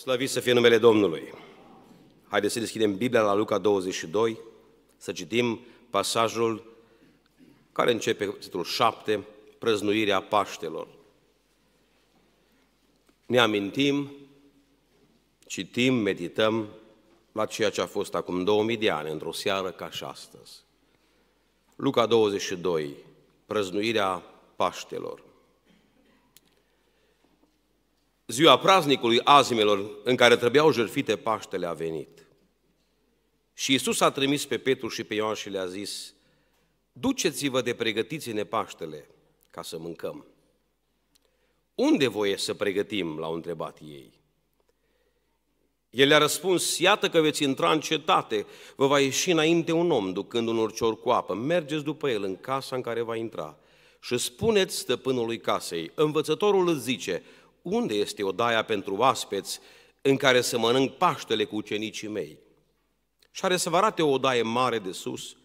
Slăviți să fie numele Domnului! Haideți să deschidem Biblia la Luca 22, să citim pasajul care începe cu titlul 7, prăznuirea Paștelor. Ne amintim, citim, medităm la ceea ce a fost acum 2000 de ani, într-o seară ca și astăzi. Luca 22, prăznuirea Paștelor ziua praznicului azimelor în care trebuiau jertfite Paștele a venit. Și Isus a trimis pe Petru și pe Ioan și le-a zis, duceți-vă de pregătiți-ne Paștele ca să mâncăm. Unde voie să pregătim? l-au întrebat ei. El le-a răspuns, iată că veți intra în cetate, vă va ieși înainte un om ducând un urcior cu apă, mergeți după el în casa în care va intra și spuneți stăpânului casei, învățătorul îți zice, unde este odaia pentru oaspeți în care să mănânc paștele cu ucenicii mei? Și are să vă arate o odaie mare de sus,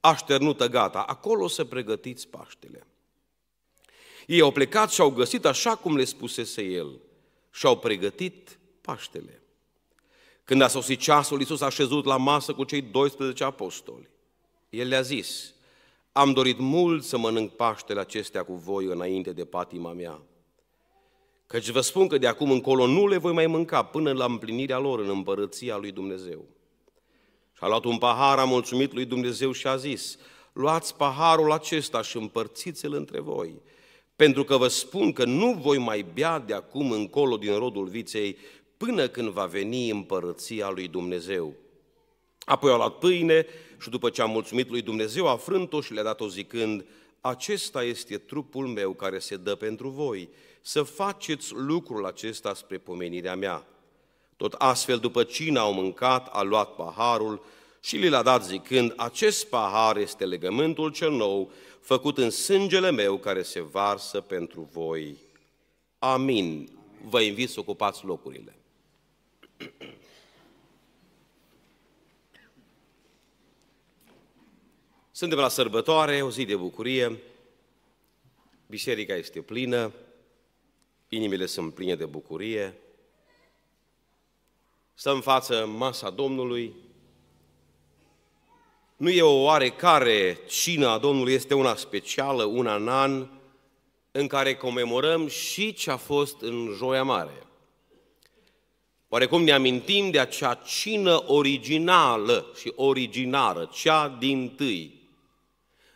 așternută gata, acolo să pregătiți paștele. Ei au plecat și au găsit așa cum le spusese el și au pregătit Paștele. Când a sosit ceasul, Iisus a șezut la masă cu cei 12 apostoli. El le-a zis, am dorit mult să mănânc Paștele acestea cu voi înainte de patima mea, Căci vă spun că de acum încolo nu le voi mai mânca până la împlinirea lor în împărăția lui Dumnezeu. Și a luat un pahar, a mulțumit lui Dumnezeu și a zis, luați paharul acesta și împărțiți-l între voi, pentru că vă spun că nu voi mai bea de acum încolo din rodul viței până când va veni împărăția lui Dumnezeu. Apoi a luat pâine și după ce a mulțumit lui Dumnezeu, a frânt-o și le-a dat-o zicând, acesta este trupul meu care se dă pentru voi – să faceți lucrul acesta spre pomenirea mea. Tot astfel, după cine au mâncat, a luat paharul și li l-a dat zicând, acest pahar este legământul cel nou, făcut în sângele meu care se varsă pentru voi. Amin. Vă invit să ocupați locurile. Suntem la sărbătoare, o zi de bucurie, biserica este plină, inimile sunt pline de bucurie, stăm în față masa Domnului, nu e o oarecare cină a Domnului, este una specială, una anan, în care comemorăm și ce a fost în Joia Mare. Oarecum ne amintim de acea cină originală și originară, cea din tâi.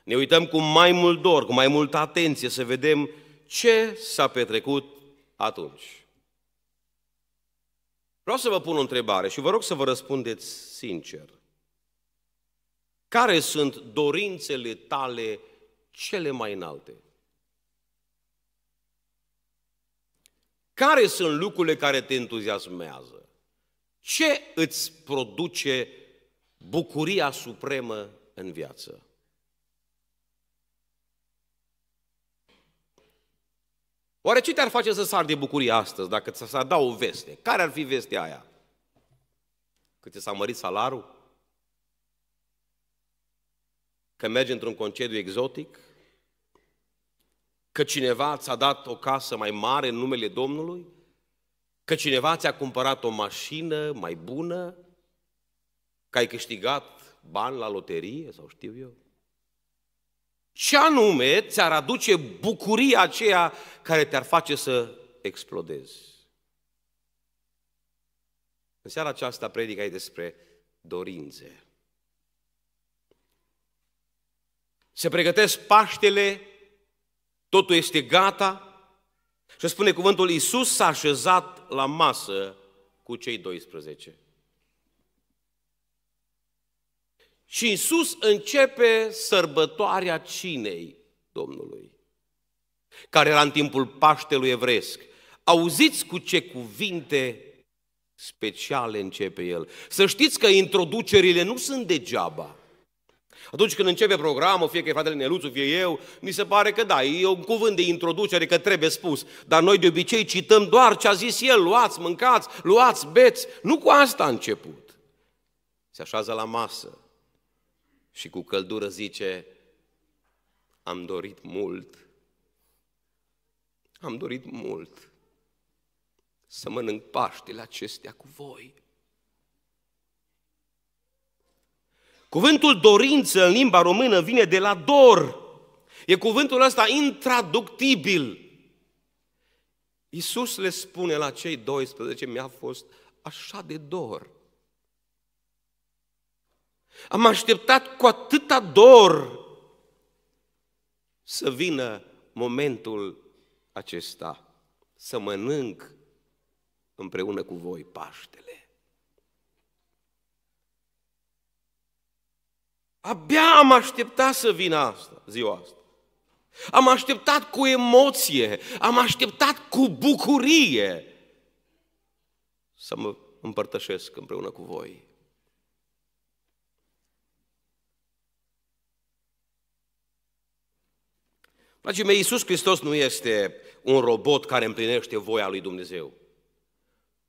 Ne uităm cu mai mult dor, cu mai multă atenție să vedem ce s-a petrecut atunci. Vreau să vă pun o întrebare și vă rog să vă răspundeți sincer. Care sunt dorințele tale cele mai înalte? Care sunt lucrurile care te entuziasmează? Ce îți produce bucuria supremă în viață? Oare ce te-ar face să sar de bucurie astăzi dacă ți s-ar da o veste? Care ar fi vestea aia? Că ți s-a mărit salarul? Că mergi într-un concediu exotic? Că cineva ți-a dat o casă mai mare în numele Domnului? Că cineva ți-a cumpărat o mașină mai bună? Că ai câștigat bani la loterie sau știu eu? Ce anume ți-ar aduce bucuria aceea care te-ar face să explodezi? În seara aceasta predica e despre dorințe. Se pregătesc Paștele, totul este gata și spune cuvântul Iisus s-a așezat la masă cu cei 12. Și Isus începe sărbătoarea cinei Domnului, care era în timpul Paștelui evresc. Auziți cu ce cuvinte speciale începe el. Să știți că introducerile nu sunt degeaba. Atunci când începe programul, fie că e fratele Neluțu, fie eu, mi se pare că da, e un cuvânt de introducere că trebuie spus. Dar noi de obicei cităm doar ce a zis el, luați, mâncați, luați, beți. Nu cu asta a început. Se așează la masă și cu căldură zice, am dorit mult, am dorit mult să mănânc paștele acestea cu voi. Cuvântul dorință în limba română vine de la dor. E cuvântul ăsta intraductibil. Iisus le spune la cei 12, mi-a fost așa de dor am așteptat cu atâta dor să vină momentul acesta, să mănânc împreună cu voi Paștele. Abia am așteptat să vină asta, ziua asta. Am așteptat cu emoție, am așteptat cu bucurie să mă împărtășesc împreună cu voi. Dragii mei, Iisus Hristos nu este un robot care împlinește voia lui Dumnezeu.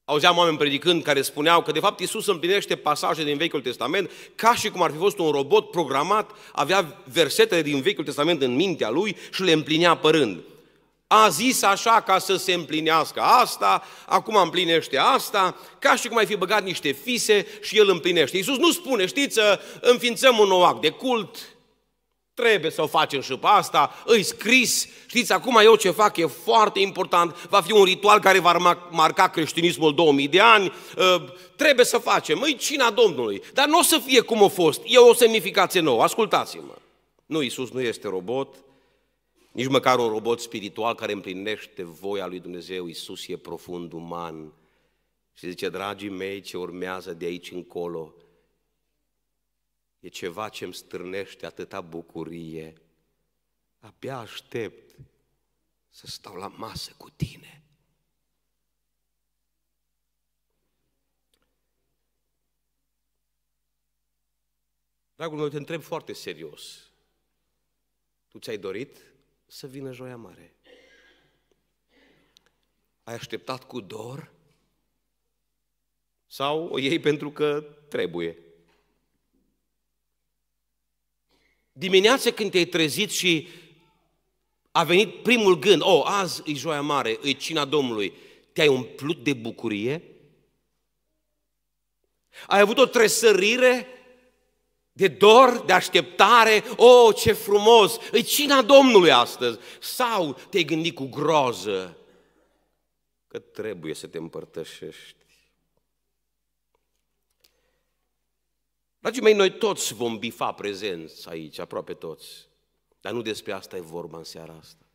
Auzeam oameni predicând care spuneau că de fapt Iisus împlinește pasaje din Vechiul Testament ca și cum ar fi fost un robot programat, avea versetele din Vechiul Testament în mintea lui și le împlinea părând. A zis așa ca să se împlinească asta, acum împlinește asta, ca și cum ai fi băgat niște fise și el împlinește. Iisus nu spune, știți, înființăm un nou act de cult, Trebuie să o facem și pe asta, îi scris, știți, acum eu ce fac e foarte important, va fi un ritual care va marca creștinismul 2000 de ani, ă, trebuie să facem, îi cina Domnului, dar nu o să fie cum a fost, e o semnificație nouă, ascultați-mă. Nu, Isus nu este robot, nici măcar un robot spiritual care împlinește voia lui Dumnezeu, Isus e profund uman și zice, dragii mei, ce urmează de aici încolo, E ceva ce îmi stârnește atâta bucurie. Abia aștept să stau la masă cu tine. Dragul meu, te întreb foarte serios. Tu ți-ai dorit să vină joia mare? Ai așteptat cu dor? Sau o iei pentru că trebuie? Dimineața când te-ai trezit și a venit primul gând, o, oh, azi e joia mare, e cina Domnului, te-ai umplut de bucurie? Ai avut o tresărire de dor, de așteptare, o, oh, ce frumos, e cina Domnului astăzi. Sau te-ai gândit cu groză că trebuie să te împărtășești Dragii mei, noi toți vom bifa prezenți aici, aproape toți. Dar nu despre asta e vorba în seara asta.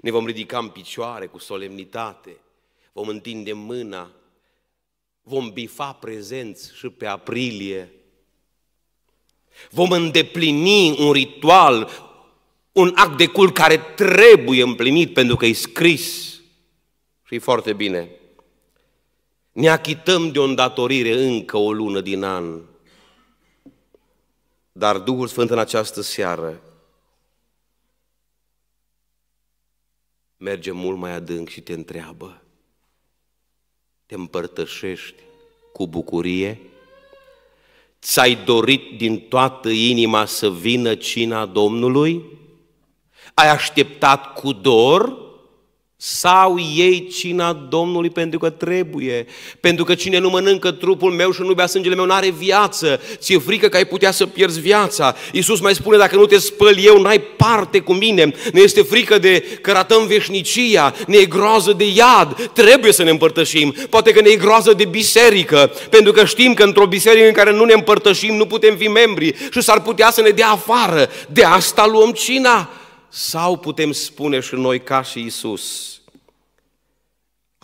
Ne vom ridica în picioare cu solemnitate, vom întinde mâna, vom bifa prezenți și pe aprilie. Vom îndeplini un ritual, un act de cult care trebuie împlinit pentru că e scris. Și foarte bine. Ne achităm de o îndatorire încă o lună din an dar Duhul Sfânt în această seară merge mult mai adânc și te întreabă, te împărtășești cu bucurie? Ți-ai dorit din toată inima să vină cina Domnului? Ai așteptat cu dor? sau ei cina Domnului pentru că trebuie. Pentru că cine nu mănâncă trupul meu și nu bea sângele meu, n-are viață. Ți-e frică că ai putea să pierzi viața. Iisus mai spune, dacă nu te spăl eu, n-ai parte cu mine. Ne este frică de că ratăm veșnicia, ne e groază de iad, trebuie să ne împărtășim. Poate că ne e groază de biserică, pentru că știm că într-o biserică în care nu ne împărtășim, nu putem fi membri și s-ar putea să ne dea afară. De asta luăm cina. Sau putem spune și noi ca și Isus,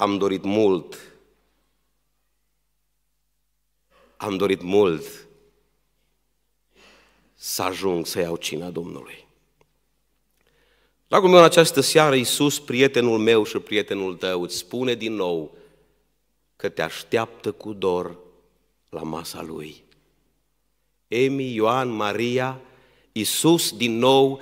am dorit mult, am dorit mult să ajung să iau cina Domnului. Dragul meu, în această seară, Iisus, prietenul meu și prietenul tău, îți spune din nou că te așteaptă cu dor la masa Lui. Emi, Ioan, Maria, Iisus din nou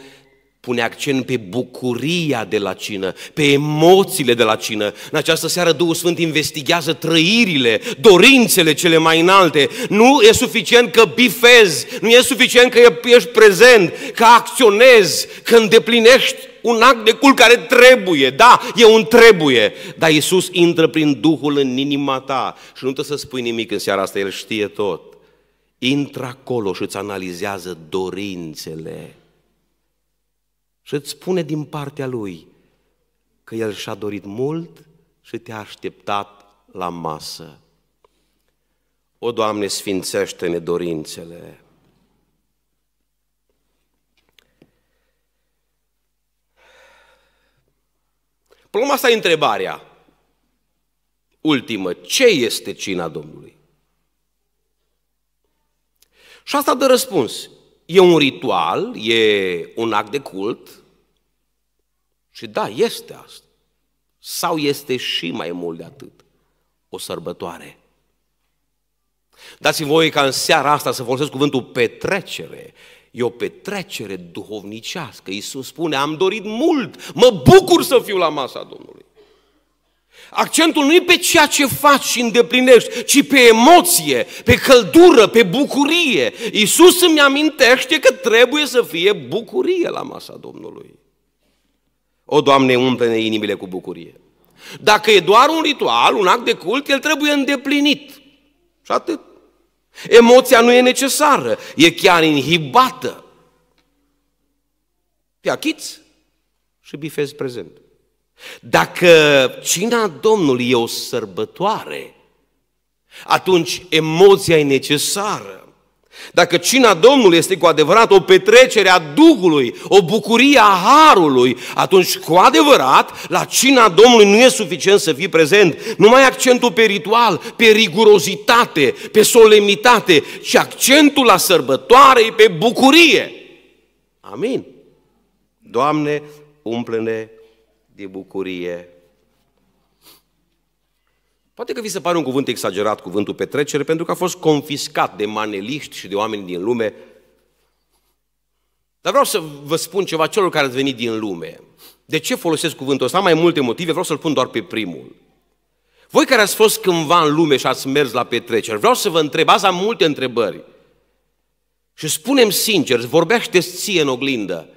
pune accent pe bucuria de la cină, pe emoțiile de la cină. În această seară Duhul Sfânt investigează trăirile, dorințele cele mai înalte. Nu e suficient că bifezi, nu e suficient că ești prezent, că acționezi, că îndeplinești un act de cul care trebuie, da, e un trebuie, dar Iisus intră prin Duhul în inima ta și nu trebuie să spui nimic în seara asta, El știe tot. Intră acolo și îți analizează dorințele și îți spune din partea Lui că El și-a dorit mult și te-a așteptat la masă. O, Doamne, sfințește-ne dorințele! Problema asta e întrebarea ultimă. Ce este cina Domnului? Și asta dă răspuns. E un ritual, e un act de cult, și da, este asta. Sau este și mai mult de atât. O sărbătoare. Dați-mi voie ca în seara asta să folosesc cuvântul petrecere. E o petrecere duhovnicească. Iisus spune, am dorit mult, mă bucur să fiu la masa Domnului. Accentul nu e pe ceea ce faci și îndeplinești, ci pe emoție, pe căldură, pe bucurie. Iisus îmi amintește că trebuie să fie bucurie la masa Domnului. O, Doamne, umple-ne inimile cu bucurie. Dacă e doar un ritual, un act de cult, el trebuie îndeplinit. Și atât. Emoția nu e necesară, e chiar inhibată. Te achiți și bifezi prezent. Dacă cina Domnului e o sărbătoare, atunci emoția e necesară. Dacă cina Domnului este cu adevărat o petrecere a Duhului, o bucurie a Harului, atunci cu adevărat la cina Domnului nu e suficient să fii prezent. Nu mai accentul pe ritual, pe rigurozitate, pe solemnitate, ci accentul la sărbătoare e pe bucurie. Amin. Doamne, umple-ne de bucurie Poate că vi se pare un cuvânt exagerat, cuvântul petrecere, pentru că a fost confiscat de maneliști și de oameni din lume. Dar vreau să vă spun ceva celor care ați venit din lume. De ce folosesc cuvântul ăsta? Am mai multe motive, vreau să-l pun doar pe primul. Voi care ați fost cândva în lume și ați mers la petreceri, vreau să vă întreb, azi am multe întrebări. Și spunem sincer, vorbește ție în oglindă,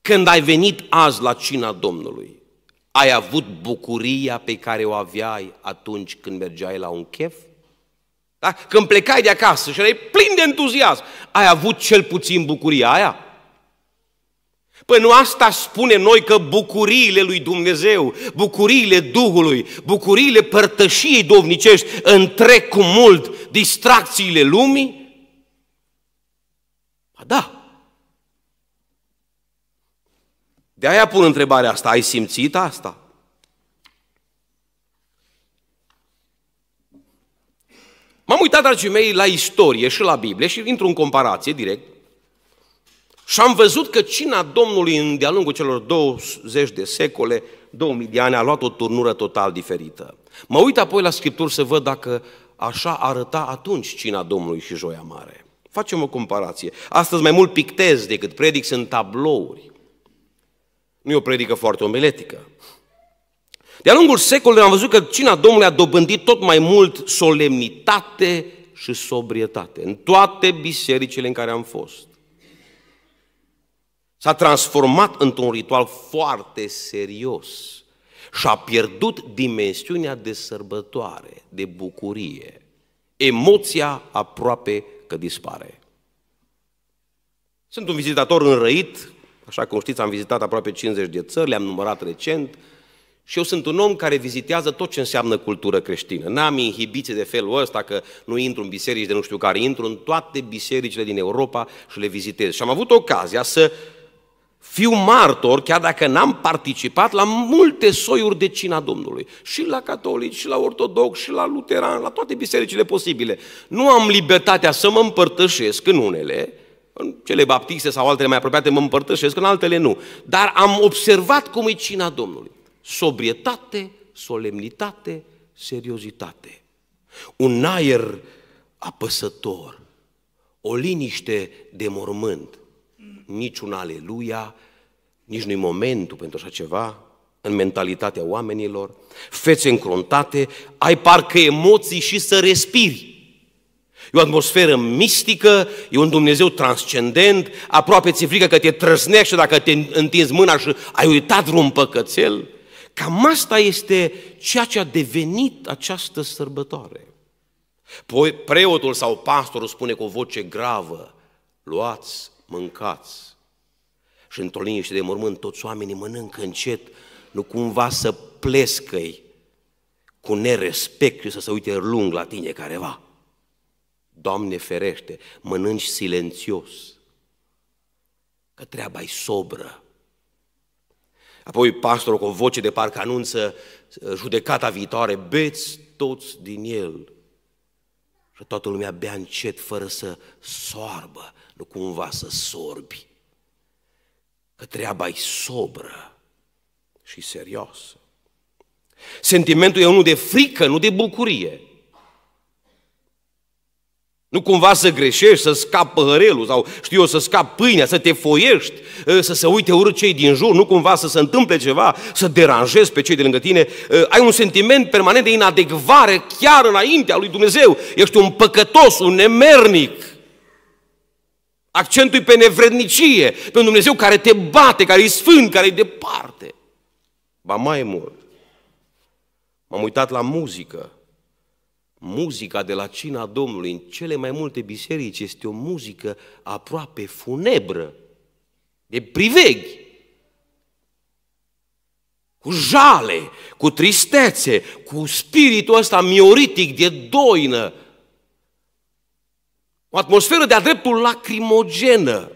când ai venit azi la cina Domnului. Ai avut bucuria pe care o aveai atunci când mergeai la un chef? Da? Când plecai de acasă și erai plin de entuziasm, ai avut cel puțin bucuria aia? Păi nu asta spune noi că bucuriile lui Dumnezeu, bucuriile Duhului, bucuriile părtășiei dovnicești întrec cu mult distracțiile lumii? Ba da, De aia pun întrebarea asta, ai simțit asta? M-am uitat, dragii mei, la istorie și la Biblie și intru în comparație direct și am văzut că cina Domnului de-a lungul celor 20 de secole, 2000 de ani, a luat o turnură total diferită. Mă uit apoi la Scripturi să văd dacă așa arăta atunci cina Domnului și Joia Mare. Facem o comparație. Astăzi mai mult pictez decât predic, sunt tablouri. Nu e o predică foarte omiletică. De-a lungul secolului am văzut că cina Domnului a dobândit tot mai mult solemnitate și sobrietate în toate bisericile în care am fost. S-a transformat într-un ritual foarte serios și a pierdut dimensiunea de sărbătoare, de bucurie. Emoția aproape că dispare. Sunt un vizitator înrăit Așa cum știți, am vizitat aproape 50 de țări, le-am numărat recent și eu sunt un om care vizitează tot ce înseamnă cultură creștină. N-am inhibiții de felul ăsta că nu intru în biserici de nu știu care, intru în toate bisericile din Europa și le vizitez. Și am avut ocazia să fiu martor, chiar dacă n-am participat, la multe soiuri de cina Domnului. Și la catolici, și la ortodox, și la luteran, la toate bisericile posibile. Nu am libertatea să mă împărtășesc în unele, în cele baptiste sau altele mai apropiate mă împărtășesc, în altele nu. Dar am observat cum e cina Domnului. Sobrietate, solemnitate, seriozitate. Un aer apăsător, o liniște de mormânt, niciun aleluia, nici nu-i momentul pentru așa ceva în mentalitatea oamenilor, fețe încruntate, ai parcă emoții și să respiri. E o atmosferă mistică, e un Dumnezeu transcendent, aproape ți frică că te trăznești dacă te întinzi mâna și ai uitat vreun păcățel. Cam asta este ceea ce a devenit această sărbătoare. Preotul sau pastorul spune cu o voce gravă, luați, mâncați. Și într-o liniște de mormânt, toți oamenii mănâncă încet, nu cumva să plescăi cu nerespect și să se uite lung la tine careva. Doamne ferește, mănânci silențios, că treaba e sobră. Apoi pastorul cu o voce de parcă anunță ă, judecata viitoare, beți toți din el. Și toată lumea bea încet, fără să soarbă, nu cumva să sorbi. Că treaba e sobră și serioasă. Sentimentul e unul de frică, nu de bucurie. Nu cumva să greșești, să scapi păhărelul sau, știu eu, să scapi pâinea, să te foiești, ă, să se uite urât cei din jur, nu cumva să se întâmple ceva, să deranjezi pe cei de lângă tine. Ă, ai un sentiment permanent de inadecvare chiar înaintea lui Dumnezeu. Ești un păcătos, un nemernic. Accentul pe nevrednicie, pe un Dumnezeu care te bate, care e sfânt, care e departe. Ba mai mult, m-am uitat la muzică Muzica de la cina Domnului în cele mai multe biserici este o muzică aproape funebră, de priveghi, cu jale, cu tristețe, cu spiritul ăsta mioritic de doină, o atmosferă de-a dreptul lacrimogenă.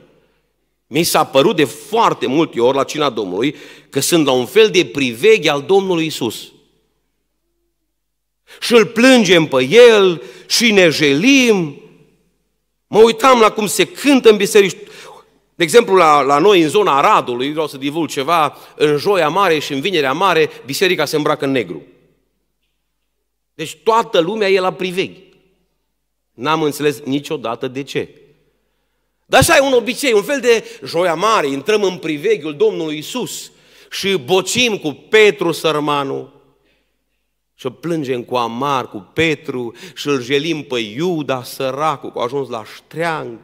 Mi s-a părut de foarte multe ori la cina Domnului că sunt la un fel de priveghi al Domnului Isus și îl plângem pe el și ne jelim. Mă uitam la cum se cântă în biserici. De exemplu, la, la noi, în zona Aradului, vreau să divulg ceva, în Joia Mare și în Vinerea Mare, biserica se îmbracă în negru. Deci toată lumea e la priveghi. N-am înțeles niciodată de ce. Dar așa e un obicei, un fel de joia mare. Intrăm în priveghiul Domnului Isus și bocim cu Petru sărmanul, și plângem cu amar, cu Petru, și îl jelim pe Iuda, săracul, cu ajuns la ștreang.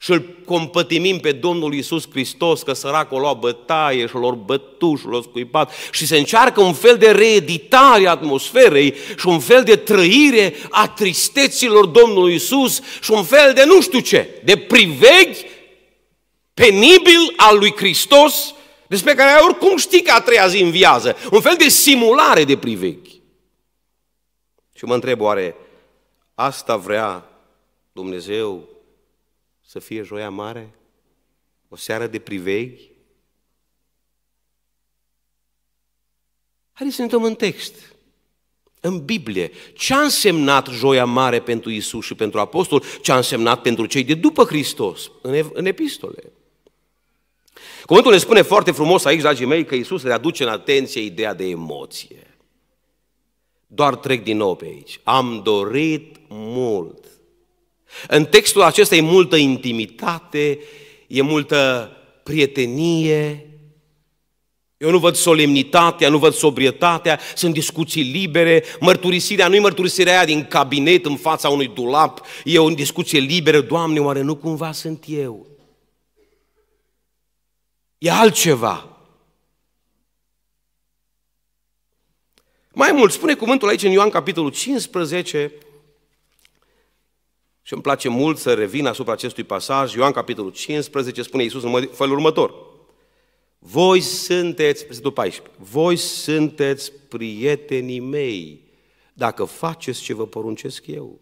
Și îl compătimim pe Domnul Iisus Hristos, că săracul lua bătaie și lor bătu și lor scuipat. Și se încearcă un fel de reeditare a atmosferei și un fel de trăire a tristeților Domnului Iisus și un fel de nu știu ce, de priveghi penibil al lui Hristos despre care oricum știi că a treia zi viață, un fel de simulare de privechi. Și mă întreb, oare asta vrea Dumnezeu să fie joia mare? O seară de privechi? Haideți să ne uităm în text, în Biblie. Ce a însemnat joia mare pentru Isus și pentru apostol? Ce a însemnat pentru cei de după Hristos? În, în epistole. Cuvântul ne spune foarte frumos aici, dragii mei, că Iisus readuce în atenție ideea de emoție. Doar trec din nou pe aici. Am dorit mult. În textul acesta e multă intimitate, e multă prietenie, eu nu văd solemnitatea, nu văd sobrietatea, sunt discuții libere, mărturisirea nu-i mărturisirea aia din cabinet în fața unui dulap, e o discuție liberă, Doamne, oare nu cumva sunt eu? E altceva. Mai mult, spune cuvântul aici în Ioan capitolul 15, și îmi place mult să revin asupra acestui pasaj, Ioan capitolul 15, spune Iisus în felul următor. Voi sunteți, versetul 14, voi sunteți prietenii mei dacă faceți ce vă poruncesc eu.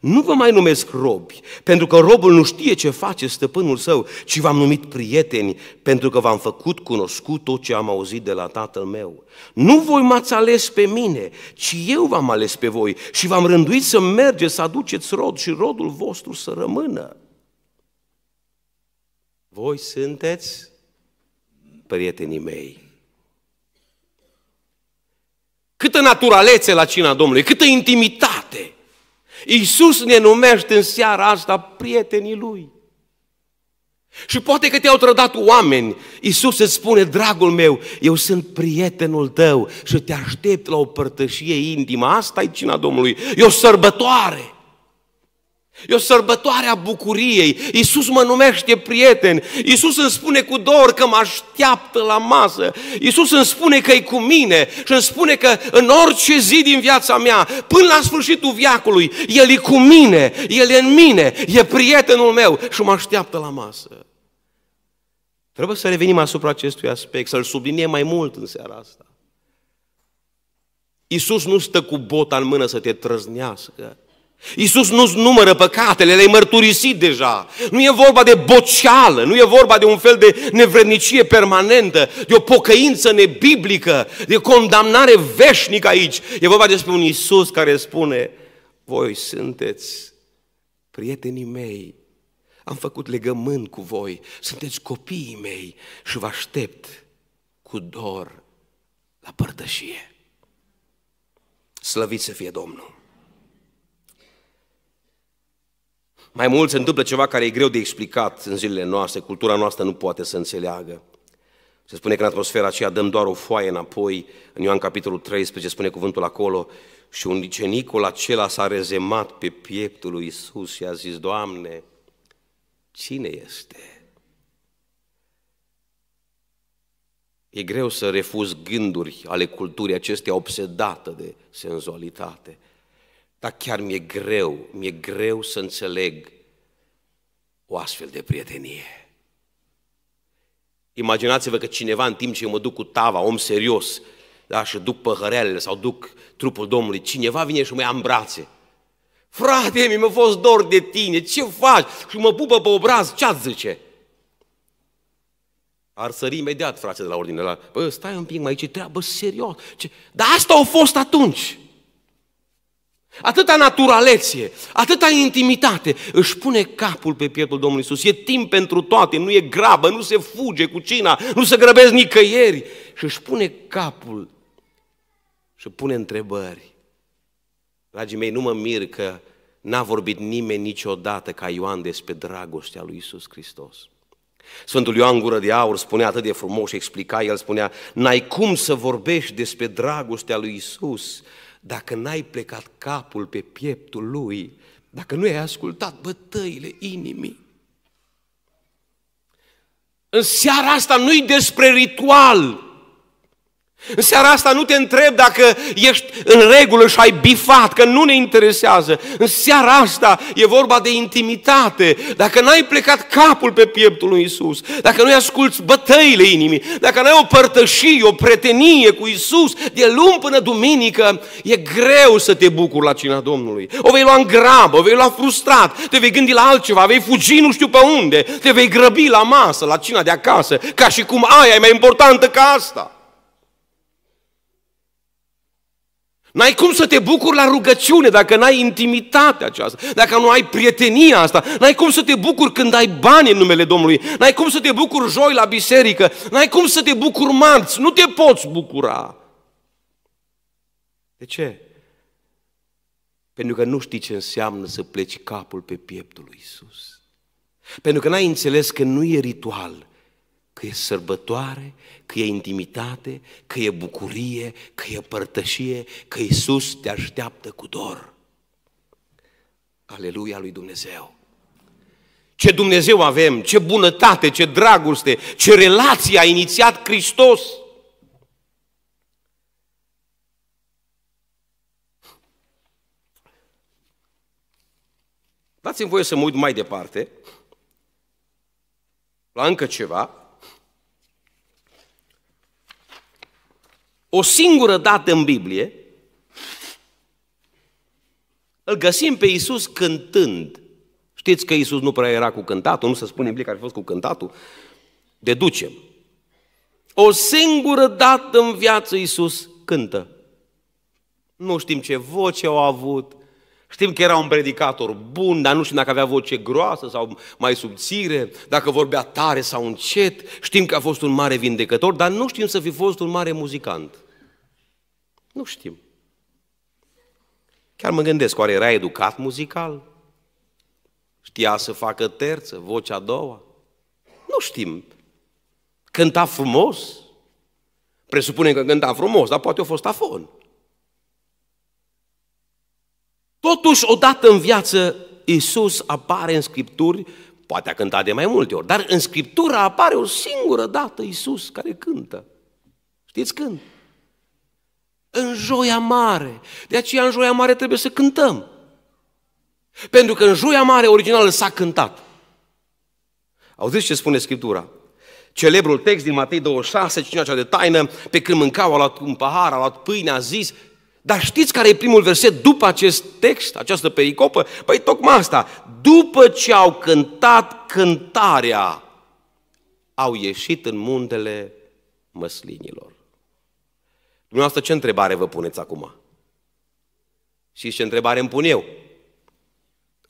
Nu vă mai numesc robi, pentru că robul nu știe ce face stăpânul său, ci v-am numit prieteni, pentru că v-am făcut cunoscut tot ce am auzit de la tatăl meu. Nu voi m-ați ales pe mine, ci eu v-am ales pe voi și v-am rânduit să mergeți, să aduceți rod și rodul vostru să rămână. Voi sunteți prietenii mei. Câtă naturalețe la cina Domnului, câtă intimitate! Iisus ne numește în seara asta prietenii Lui. Și poate că te-au trădat oameni, Iisus îți spune, dragul meu, eu sunt prietenul tău și te aștept la o părtășie intimă. Asta e cina Domnului, e o sărbătoare. E o sărbătoare a bucuriei. Iisus mă numește prieten. Iisus îmi spune cu dor că mă așteaptă la masă. Iisus îmi spune că e cu mine și îmi spune că în orice zi din viața mea, până la sfârșitul viacului, El e cu mine, El e în mine, e prietenul meu și mă așteaptă la masă. Trebuie să revenim asupra acestui aspect, să-l subliniem mai mult în seara asta. Iisus nu stă cu bota în mână să te trăznească, Iisus nu numără păcatele, le-ai mărturisit deja. Nu e vorba de boceală, nu e vorba de un fel de nevrednicie permanentă, de o pocăință nebiblică, de condamnare veșnică aici. E vorba despre un Iisus care spune, voi sunteți prietenii mei, am făcut legământ cu voi, sunteți copiii mei și vă aștept cu dor la părtășie. Slăvit să fie Domnul! Mai mult se întâmplă ceva care e greu de explicat în zilele noastre, cultura noastră nu poate să înțeleagă. Se spune că în atmosfera aceea dăm doar o foaie înapoi, în Ioan capitolul 13 spune cuvântul acolo, și unicenicul acela s-a rezemat pe pieptul lui Isus și a zis, Doamne, cine este? E greu să refuz gânduri ale culturii acesteia obsedată de senzualitate. Dar chiar mi-e greu, mi-e greu să înțeleg o astfel de prietenie. Imaginați-vă că cineva în timp ce mă duc cu tava, om serios, da, și duc păhărelele sau duc trupul Domnului, cineva vine și mă ia în brațe. Frate, mi-a fost dor de tine, ce faci? Și mă pupă pe obraz, ce-ați zice? Ar sări imediat, frate, de la ordine. La... Bă, stai un pic mai, ce treabă serios. Ce... Dar asta au fost atunci. Atâta naturalețe, atâta intimitate își pune capul pe pieptul Domnului Isus. E timp pentru toate, nu e grabă, nu se fuge cu cina, nu se grăbesc nicăieri. Și își pune capul și pune întrebări. Dragii mei, nu mă mir că n-a vorbit nimeni niciodată ca Ioan despre dragostea lui Isus Hristos. Sfântul Ioan Gură de Aur spunea atât de frumos și explica, el spunea, n-ai cum să vorbești despre dragostea lui Isus dacă n-ai plecat capul pe pieptul lui, dacă nu ai ascultat bătăile inimii, în seara asta nu-i despre ritual, în seara asta nu te întreb dacă ești în regulă și ai bifat, că nu ne interesează. În seara asta e vorba de intimitate. Dacă n-ai plecat capul pe pieptul lui Isus, dacă nu-i asculți bătăile inimii, dacă n-ai o părtășie, o pretenie cu Isus, de luni până duminică, e greu să te bucuri la cina Domnului. O vei lua în grabă, o vei lua frustrat, te vei gândi la altceva, vei fugi nu știu pe unde, te vei grăbi la masă, la cina de acasă, ca și cum aia e mai importantă ca asta. N-ai cum să te bucuri la rugăciune dacă n-ai intimitatea aceasta, dacă nu ai prietenia asta, n-ai cum să te bucuri când ai bani în numele Domnului, n-ai cum să te bucuri joi la biserică, n-ai cum să te bucuri marți, nu te poți bucura. De ce? Pentru că nu știi ce înseamnă să pleci capul pe pieptul lui Isus. Pentru că n-ai înțeles că nu e ritual, că e sărbătoare, că e intimitate, că e bucurie, că e părtășie, că Iisus te așteaptă cu dor. Aleluia lui Dumnezeu! Ce Dumnezeu avem, ce bunătate, ce dragoste, ce relație a inițiat Hristos! Dați-mi voie să mă uit mai departe la încă ceva o singură dată în Biblie, îl găsim pe Iisus cântând. Știți că Iisus nu prea era cu cântatul, nu se spune în Biblie că ar fi fost cu cântatul. Deducem. O singură dată în viață Iisus cântă. Nu știm ce voce au avut, Știm că era un predicator bun, dar nu știm dacă avea voce groasă sau mai subțire, dacă vorbea tare sau încet. Știm că a fost un mare vindecător, dar nu știm să fi fost un mare muzicant. Nu știm. Chiar mă gândesc, oare era educat muzical? Știa să facă terță, vocea a doua? Nu știm. Cânta frumos? Presupunem că cânta frumos, dar poate a fost afon. Totuși, odată în viață, Iisus apare în Scripturi, poate a cântat de mai multe ori, dar în Scriptură apare o singură dată Iisus care cântă. Știți când? în joia mare. De aceea în joia mare trebuie să cântăm. Pentru că în joia mare originală s-a cântat. Auziți ce spune Scriptura? Celebrul text din Matei 26, cina cea de taină, pe când mâncau, a luat un pahar, a luat pâine, a zis, dar știți care e primul verset după acest text, această pericopă? Păi tocmai asta. După ce au cântat cântarea, au ieșit în muntele măslinilor. Dumneavoastră ce întrebare vă puneți acum? Și ce întrebare îmi pun eu?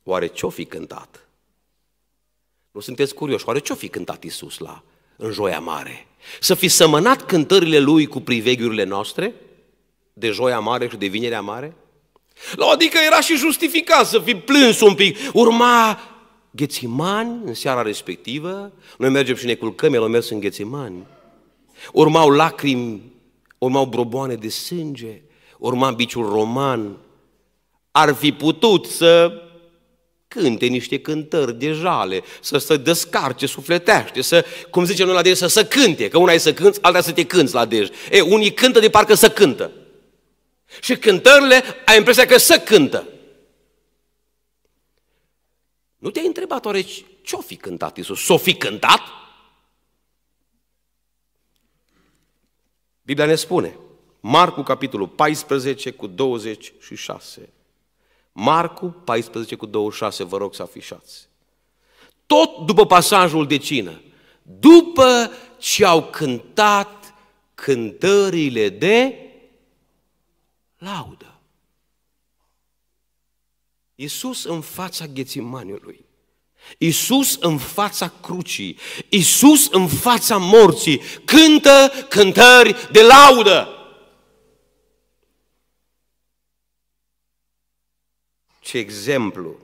Oare ce-o fi cântat? Nu sunteți curioși, oare ce-o fi cântat Isus la în Joia Mare? Să fi sămănat cântările Lui cu priveghiurile noastre? De Joia Mare și de Vinerea Mare? La adică era și justificat să fi plâns un pic. Urma Ghețimani în seara respectivă. Noi mergem și ne culcăm, el a mers în Ghețimani. Urmau lacrimi urmau broboane de sânge, urma biciul roman, ar fi putut să cânte niște cântări de jale, să se descarce sufletește, să, cum zicem noi la dej, să se cânte, că una e să cânți, alta să te cânți la dej. E, unii cântă de parcă să cântă. Și cântările ai impresia că să cântă. Nu te-ai întrebat oare ce-o fi cântat Iisus? S-o fi cântat? Biblia ne spune, Marcu, capitolul 14, cu 26. Marcu 14, cu 26, vă rog să afișați. Tot după pasajul de cină, după ce au cântat cântările de laudă. Iisus în fața ghețimaniului Iisus în fața crucii, Iisus în fața morții, cântă cântări de laudă. Ce exemplu!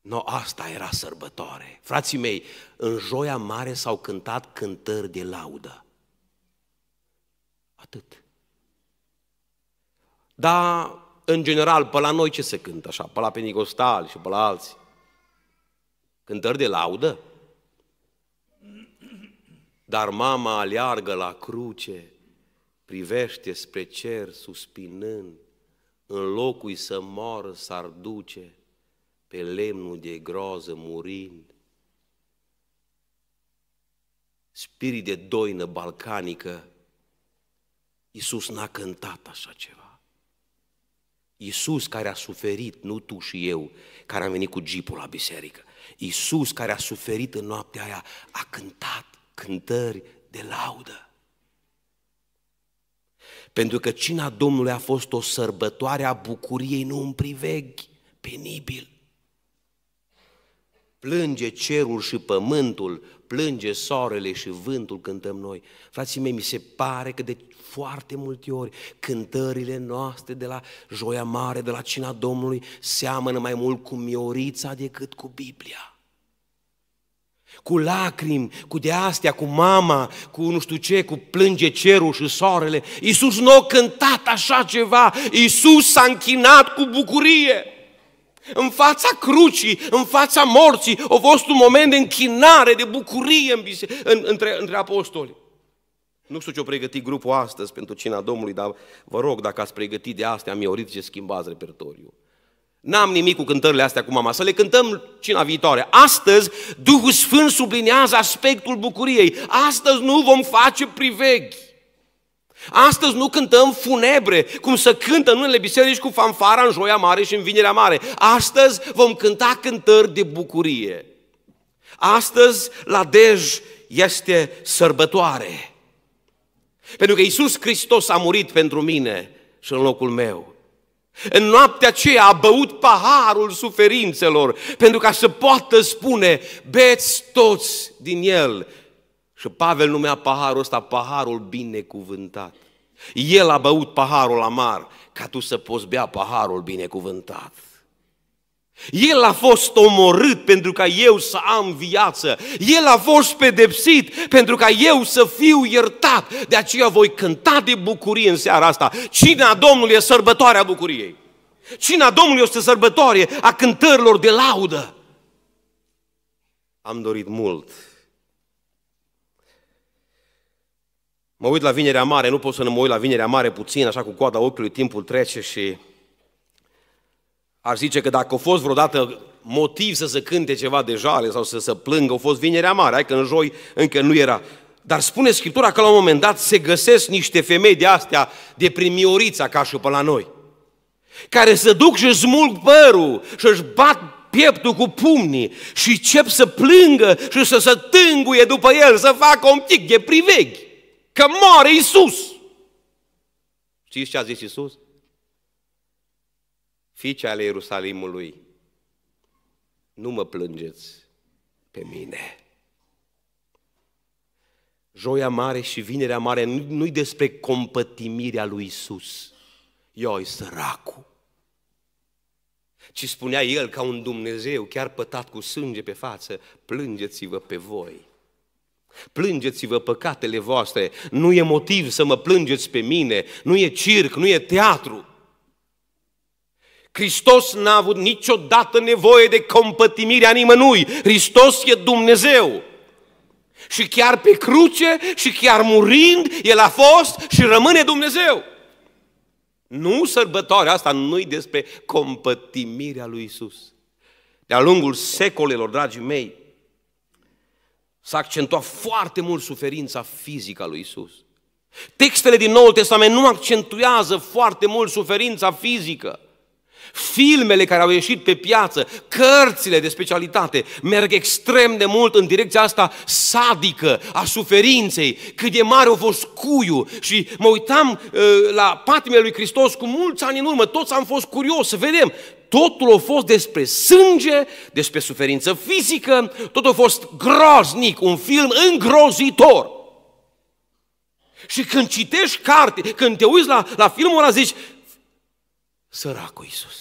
No, asta era sărbătoare. Frații mei, în Joia Mare s-au cântat cântări de laudă. Atât. Dar, în general, pe la noi ce se cântă așa? Pe la Pentecostal și pe la alții cântări de laudă? Dar mama aleargă la cruce, privește spre cer suspinând, în locul să moară s-ar duce, pe lemnul de groază murind. Spirit de doină balcanică, Iisus n-a cântat așa ceva. Iisus care a suferit, nu tu și eu, care am venit cu jeepul la biserică. Iisus care a suferit în noaptea aia a cântat cântări de laudă. Pentru că cina Domnului a fost o sărbătoare a bucuriei, nu un priveg penibil. Plânge cerul și pământul, plânge soarele și vântul, cântăm noi. Frații mei, mi se pare că de foarte multe ori cântările noastre de la Joia Mare, de la Cina Domnului, seamănă mai mult cu Miorița decât cu Biblia. Cu lacrimi, cu de astea, cu mama, cu nu știu ce, cu plânge cerul și soarele. Iisus nu a cântat așa ceva. Iisus s-a închinat cu bucurie. În fața crucii, în fața morții, a fost un moment de închinare, de bucurie în bise- în, între, între apostoli. Nu știu ce o pregătit grupul astăzi pentru cina Domnului, dar vă rog, dacă ați pregătit de astea, mi-a ce schimbați repertoriul. N-am nimic cu cântările astea cu mama, să le cântăm cina viitoare. Astăzi, Duhul Sfânt sublinează aspectul bucuriei. Astăzi nu vom face priveghi. Astăzi nu cântăm funebre, cum să cântă în unele biserici cu fanfara în Joia Mare și în Vinerea Mare. Astăzi vom cânta cântări de bucurie. Astăzi, la Dej, este sărbătoare. Pentru că Iisus Hristos a murit pentru mine și în locul meu. În noaptea aceea a băut paharul suferințelor pentru ca să poată spune, beți toți din el. Și Pavel numea paharul ăsta paharul binecuvântat. El a băut paharul amar ca tu să poți bea paharul binecuvântat. El a fost omorât pentru ca eu să am viață. El a fost pedepsit pentru ca eu să fiu iertat. De aceea voi cânta de bucurie în seara asta. Cine a Domnului e sărbătoarea bucuriei. Cine a Domnului este sărbătoare a cântărilor de laudă. Am dorit mult. Mă uit la Vinerea Mare, nu pot să nu mă uit la Vinerea Mare puțin, așa cu coada ochiului, timpul trece și ar zice că dacă a fost vreodată motiv să se cânte ceva de jale sau să se plângă, a fost vinerea mare, hai că în joi încă nu era. Dar spune Scriptura că la un moment dat se găsesc niște femei de astea, de Miorița, ca și pe la noi, care se duc și smulg părul și își bat pieptul cu pumnii și încep să plângă și să se tânguie după el, să facă un pic de priveghi, că moare Iisus. Știți ce a zis Iisus? fiice ale Ierusalimului, nu mă plângeți pe mine. Joia mare și vinerea mare nu-i despre compătimirea lui Isus. Ioi, săracul! Ci spunea el ca un Dumnezeu, chiar pătat cu sânge pe față, plângeți-vă pe voi. Plângeți-vă păcatele voastre, nu e motiv să mă plângeți pe mine, nu e circ, nu e teatru. Hristos n-a avut niciodată nevoie de compătimirea nimănui. Hristos e Dumnezeu. Și chiar pe cruce și chiar murind, El a fost și rămâne Dumnezeu. Nu sărbătoarea asta nu-i despre compătimirea lui Isus. De-a lungul secolelor, dragii mei, s-a accentuat foarte mult suferința fizică a lui Isus. Textele din Noul Testament nu accentuează foarte mult suferința fizică. Filmele care au ieșit pe piață, cărțile de specialitate, merg extrem de mult în direcția asta sadică a suferinței, cât de mare o fost cuiu. Și mă uitam uh, la patimile lui Hristos cu mulți ani în urmă, toți am fost curios, să vedem totul a fost despre sânge, despre suferință fizică, totul a fost groznic, un film îngrozitor. Și când citești carte, când te uiți la, la filmul ăla, zici, Săracul Iisus.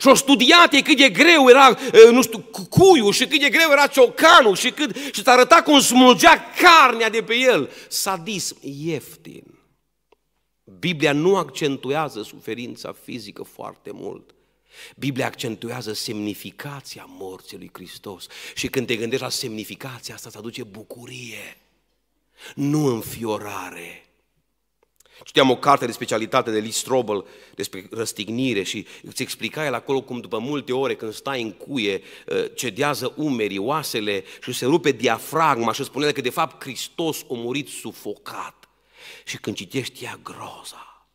Și o studiat ei cât de greu era, nu știu, cuiul și cât de greu era ciocanul și cât, și ți arăta cum smulgea carnea de pe el. Sadism ieftin. Biblia nu accentuează suferința fizică foarte mult. Biblia accentuează semnificația morții lui Hristos. Și când te gândești la semnificația asta, îți aduce bucurie, nu înfiorare. Citeam o carte de specialitate de Lee Strobel despre răstignire și îți explica el acolo cum după multe ore când stai în cuie, uh, cedează umerii, oasele și se rupe diafragma și spunea că de fapt Hristos a murit sufocat. Și când citești ea groza,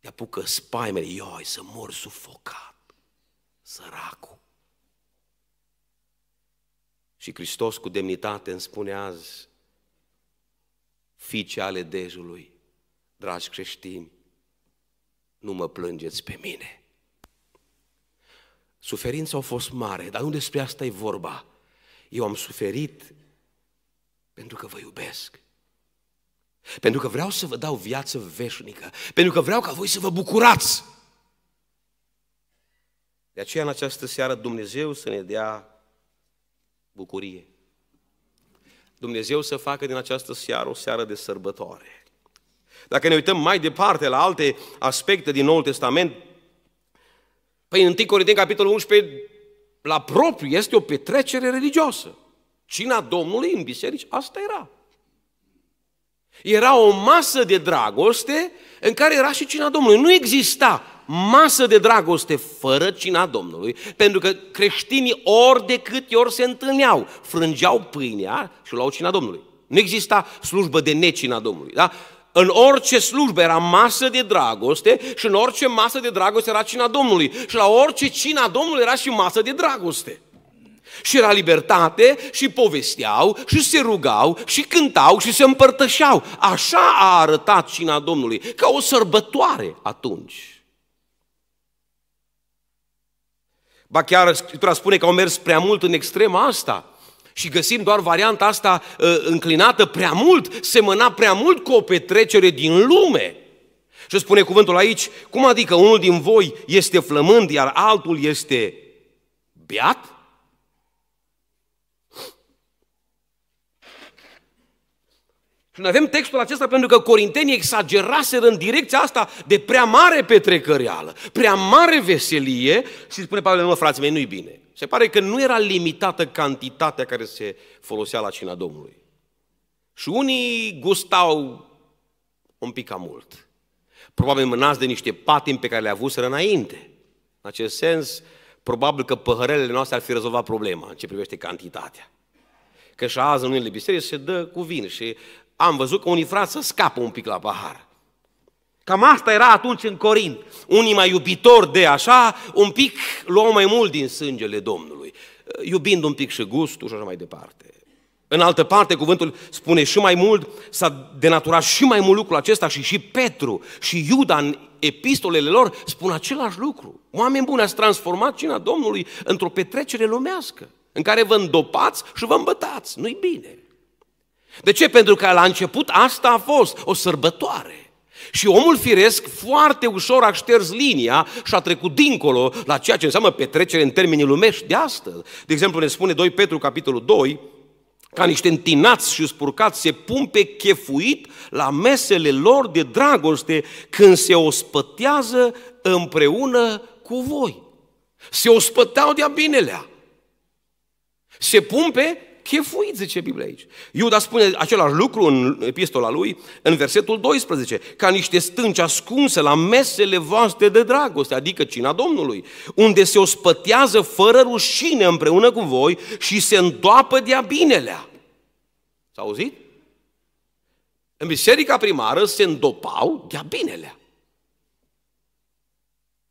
te apucă spaimele, ioi, să mor sufocat, săracul. Și Hristos cu demnitate îmi spune azi, fiice ale dejului, dragi creștini, nu mă plângeți pe mine. Suferința a fost mare, dar nu despre asta e vorba. Eu am suferit pentru că vă iubesc. Pentru că vreau să vă dau viață veșnică. Pentru că vreau ca voi să vă bucurați. De aceea, în această seară, Dumnezeu să ne dea bucurie. Dumnezeu să facă din această seară o seară de sărbătoare. Dacă ne uităm mai departe la alte aspecte din Noul Testament, păi 1 Corinteni, capitolul 11, la propriu este o petrecere religioasă. Cina Domnului în biserici, asta era. Era o masă de dragoste în care era și cina Domnului. Nu exista masă de dragoste fără cina Domnului, pentru că creștinii ori de câte ori se întâlneau, frângeau pâinea și luau cina Domnului. Nu exista slujbă de necina Domnului, da? În orice slujbă era masă de dragoste și în orice masă de dragoste era cina Domnului. Și la orice cina Domnului era și masă de dragoste. Și era libertate și povesteau și se rugau și cântau și se împărtășeau. Așa a arătat cina Domnului, ca o sărbătoare atunci. Ba chiar Scriptura spune că au mers prea mult în extrema asta și găsim doar varianta asta uh, înclinată prea mult, semăna prea mult cu o petrecere din lume. Și spune cuvântul aici, cum adică unul din voi este flămând, iar altul este beat? Și noi avem textul acesta pentru că corintenii exageraseră în direcția asta de prea mare petrecăreală, prea mare veselie și spune Pavel, mă, frații mei, nu-i bine. Se pare că nu era limitată cantitatea care se folosea la cina Domnului. Și unii gustau un pic cam mult. Probabil mânați de niște patim pe care le avut înainte. În acest sens, probabil că păhărelele noastre ar fi rezolvat problema în ce privește cantitatea. Că și azi în unele biserici se dă cu vin și am văzut că unii frați să scapă un pic la pahar. Cam asta era atunci în Corint. Unii mai iubitori de așa, un pic luau mai mult din sângele Domnului, iubind un pic și gustul și așa mai departe. În altă parte, cuvântul spune și mai mult, s-a denaturat și mai mult lucrul acesta și și Petru și Iuda în epistolele lor spun același lucru. Oameni buni, ați transformat cina Domnului într-o petrecere lumească în care vă îndopați și vă îmbătați. Nu-i bine. De ce? Pentru că la început asta a fost o sărbătoare. Și omul firesc foarte ușor a șters linia și a trecut dincolo la ceea ce înseamnă petrecere în termenii lumești de astăzi. De exemplu, ne spune 2 Petru, capitolul 2, ca niște întinați și spurcați se pun pe chefuit la mesele lor de dragoste când se ospătează împreună cu voi. Se ospăteau de-a binelea. Se pun pe chefuit, zice Biblia aici. Iuda spune același lucru în epistola lui, în versetul 12, ca niște stânci ascunse la mesele voastre de dragoste, adică cina Domnului, unde se ospătează fără rușine împreună cu voi și se îndoapă de-a binelea. S-a auzit? În biserica primară se îndopau de-a binelea.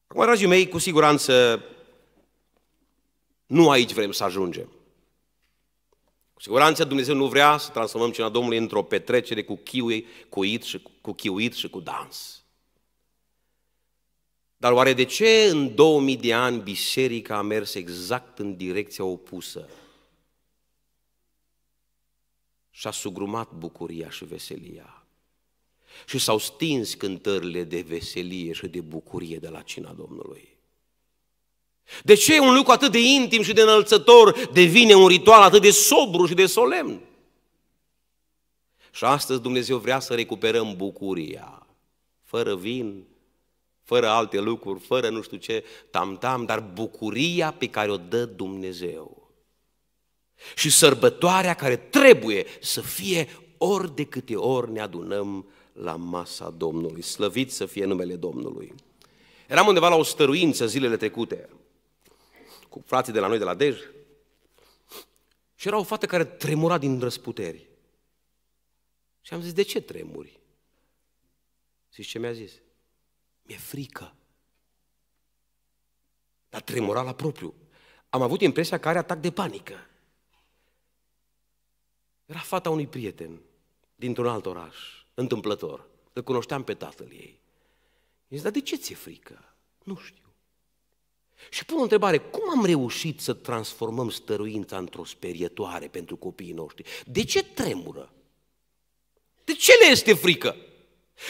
Acum, dragii mei, cu siguranță nu aici vrem să ajungem siguranță Dumnezeu nu vrea să transformăm cina Domnului într-o petrecere cu chiuit, cu, și, cu cu și cu dans. Dar oare de ce în 2000 de ani biserica a mers exact în direcția opusă? Și-a sugrumat bucuria și veselia. Și s-au stins cântările de veselie și de bucurie de la cina Domnului. De ce un lucru atât de intim și de înălțător devine un ritual atât de sobru și de solemn? Și astăzi Dumnezeu vrea să recuperăm bucuria, fără vin, fără alte lucruri, fără nu știu ce tam-tam, dar bucuria pe care o dă Dumnezeu. Și sărbătoarea care trebuie să fie ori de câte ori ne adunăm la masa Domnului. Slăvit să fie numele Domnului. Eram undeva la o stăruință zilele trecute cu frații de la noi, de la Dej. Și era o fată care tremura din răsputeri. Și am zis, de ce tremuri? Zici ce mi-a zis? Mi-e frică. Dar tremura la propriu. Am avut impresia că are atac de panică. Era fata unui prieten dintr-un alt oraș, întâmplător. Îl cunoșteam pe tatăl ei. Mi-a zis, dar de ce ți-e frică? Nu știu. Și pun o întrebare, cum am reușit să transformăm stăruința într-o sperietoare pentru copiii noștri? De ce tremură? De ce le este frică?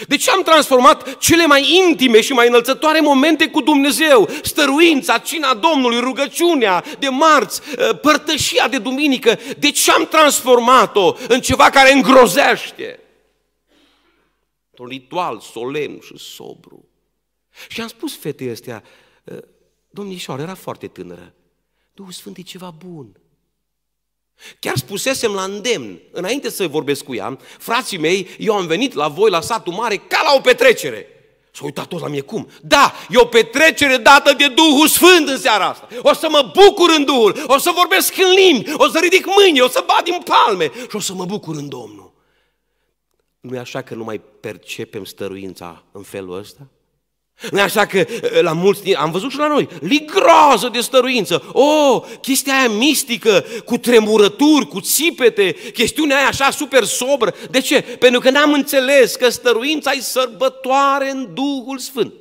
De ce am transformat cele mai intime și mai înălțătoare momente cu Dumnezeu, stăruința, cina Domnului, rugăciunea de marți, ă, părtășia de duminică, de ce am transformat-o în ceva care îngrozește? Un ritual solemn și sobru. Și am spus fetei astea, ă, domnișoară era foarte tânără. Duhul Sfânt e ceva bun. Chiar spusesem la îndemn, înainte să vorbesc cu ea, frații mei, eu am venit la voi, la satul mare, ca la o petrecere. S-a uitat toți la mine, cum? Da, e o petrecere dată de Duhul Sfânt în seara asta. O să mă bucur în Duhul, o să vorbesc în limbi, o să ridic mâini, o să bat din palme și o să mă bucur în Domnul. Nu e așa că nu mai percepem stăruința în felul ăsta? nu așa că eh, la mulți, am văzut și la noi, ligroază de stăruință. O, oh, chestia aia mistică, cu tremurături, cu țipete, chestiunea aia așa super sobră. De ce? Pentru că n-am înțeles că stăruința e sărbătoare în Duhul Sfânt.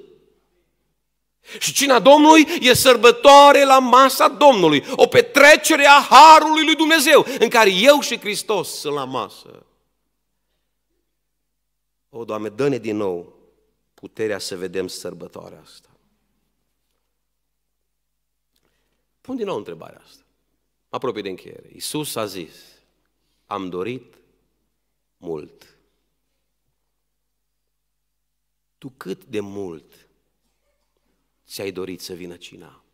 Și cina Domnului e sărbătoare la masa Domnului, o petrecere a Harului lui Dumnezeu, în care eu și Hristos sunt la masă. O, Doamne, dă din nou puterea să vedem sărbătoarea asta. Pun din nou întrebarea asta. Mă apropii de încheiere. Iisus a zis, am dorit mult. Tu cât de mult ți-ai dorit să vină cina?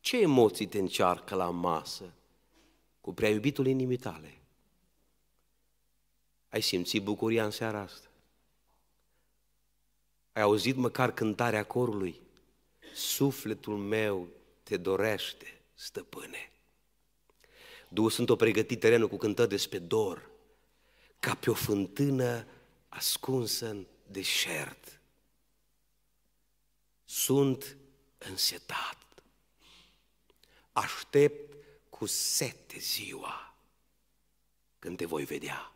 Ce emoții te încearcă la masă cu prea iubitul inimii tale? Ai simțit bucuria în seara asta? Ai auzit măcar cântarea corului? Sufletul meu te dorește, stăpâne. Duhul sunt o pregătit terenul cu cântări despre dor, ca pe o fântână ascunsă în deșert. Sunt însetat. Aștept cu sete ziua când te voi vedea.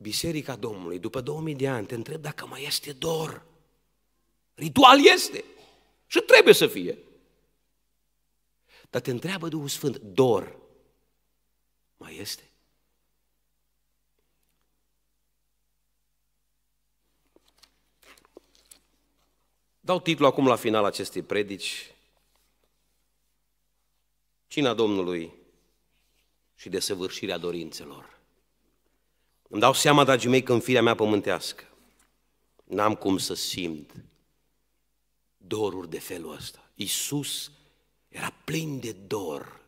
Biserica Domnului, după 2000 de ani, te întreb dacă mai este dor. Ritual este și trebuie să fie. Dar te întreabă Duhul Sfânt, dor mai este? Dau titlu acum la final acestei predici, Cina Domnului și desăvârșirea dorințelor. Îmi dau seama, dragii mei, că în firea mea pământească n-am cum să simt doruri de felul ăsta. Iisus era plin de dor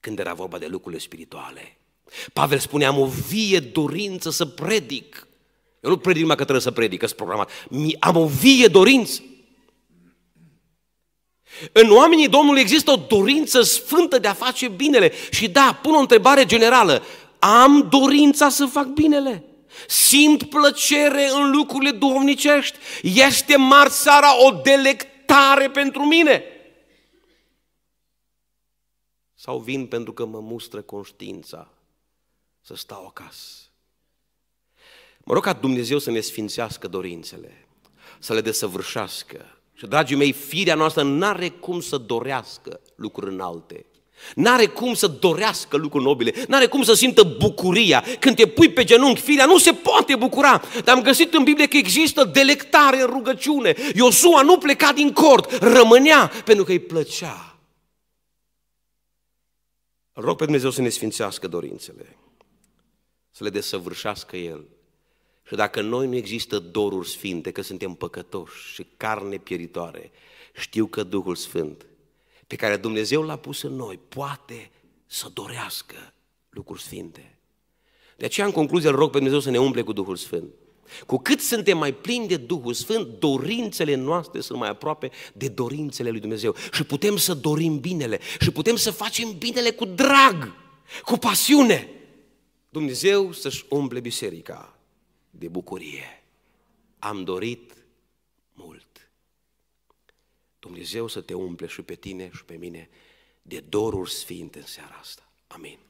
când era vorba de lucrurile spirituale. Pavel spune, am o vie dorință să predic. Eu nu predic numai că trebuie să predic, că programat. Am o vie dorință. În oamenii Domnului există o dorință sfântă de a face binele. Și da, pun o întrebare generală. Am dorința să fac binele. Simt plăcere în lucrurile duhovnicești. Este marțara o delectare pentru mine. Sau vin pentru că mă mustră conștiința să stau acasă. Mă rog ca Dumnezeu să ne sfințească dorințele, să le desăvârșească. Și, dragii mei, firea noastră nu are cum să dorească lucruri înalte. N-are cum să dorească lucruri nobile, n-are cum să simtă bucuria. Când te pui pe genunchi, firea nu se poate bucura. Dar am găsit în Biblie că există delectare în rugăciune. Iosua nu pleca din cort, rămânea pentru că îi plăcea. Îl rog pe Dumnezeu să ne sfințească dorințele, să le desăvârșească El. Și dacă noi nu există doruri sfinte, că suntem păcătoși și carne pieritoare, știu că Duhul Sfânt pe care Dumnezeu l-a pus în noi, poate să dorească lucruri sfinte. De aceea, în concluzie, îl rog pe Dumnezeu să ne umple cu Duhul Sfânt. Cu cât suntem mai plini de Duhul Sfânt, dorințele noastre sunt mai aproape de dorințele lui Dumnezeu. Și putem să dorim binele și putem să facem binele cu drag, cu pasiune. Dumnezeu să-și umple biserica de bucurie. Am dorit Dumnezeu să te umple și pe tine și pe mine de doruri sfinte în seara asta. Amin.